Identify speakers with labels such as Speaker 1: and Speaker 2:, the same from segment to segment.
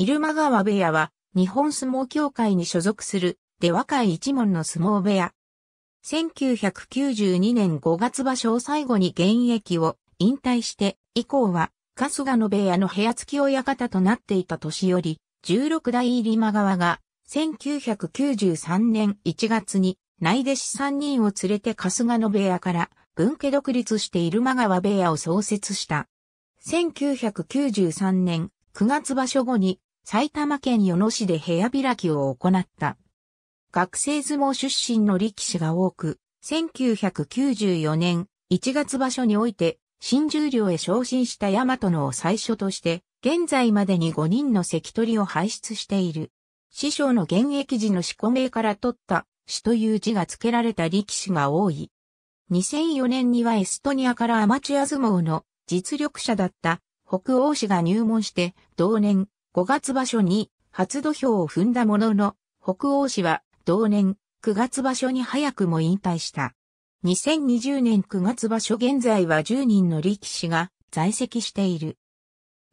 Speaker 1: 入間川部屋は、日本相撲協会に所属する、出和会一門の相撲部屋。1992年5月場所を最後に現役を引退して、以降は、春日野部屋の部屋付き親方となっていた年より、16代入間川が、1993年1月に内弟子3人を連れて春日野部屋から分家独立して入間川部屋を創設した。1993年9月場所後に埼玉県与野市で部屋開きを行った。学生相撲出身の力士が多く、1994年1月場所において、新十両へ昇進した大和のを最初として、現在までに5人の関取を輩出している。師匠の現役時の四個名から取った、死という字が付けられた力士が多い。2004年にはエストニアからアマチュア相撲の実力者だった北欧氏が入門して、同年5月場所に初土俵を踏んだものの、北欧市は同年9月場所に早くも引退した。2020年9月場所現在は10人の力士が在籍している。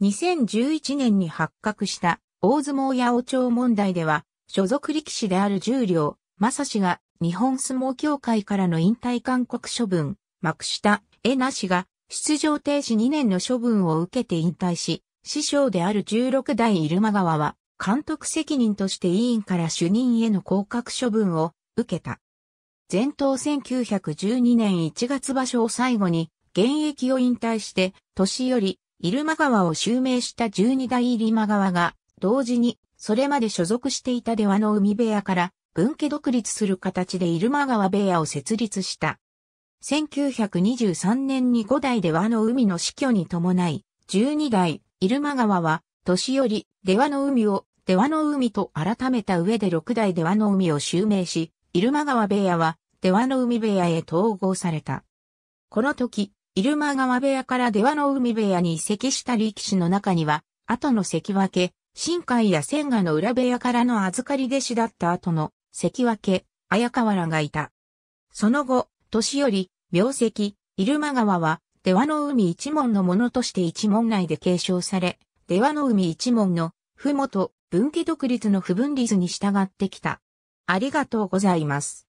Speaker 1: 2011年に発覚した大相撲八王朝問題では、所属力士である十両、正氏が日本相撲協会からの引退勧告処分、幕下、江名氏が出場停止2年の処分を受けて引退し、師匠である16代入間川は、監督責任として委員から主任への降格処分を受けた。前頭1912年1月場所を最後に、現役を引退して、年より、入間川を襲名した12代入間川が、同時に、それまで所属していた出羽の海部屋から、分家独立する形で入間川部屋を設立した。1923年に5代出羽の海の死去に伴い、12代、入間川は、年寄り、出羽の海を、出羽の海と改めた上で6代出羽の海を襲名し、入間川部屋は、出羽の海部屋へ統合された。この時、入間川部屋から出羽の海部屋に移籍した力士の中には、後の関脇、新海や千賀の裏部屋からの預かり弟子だった後の関脇、綾川らがいた。その後、年寄り、名跡、入間川は、出羽の海一門のものとして一門内で継承され、出羽の海一門の、ふもと、分家独立の不分立に従ってきた。ありがとうございます。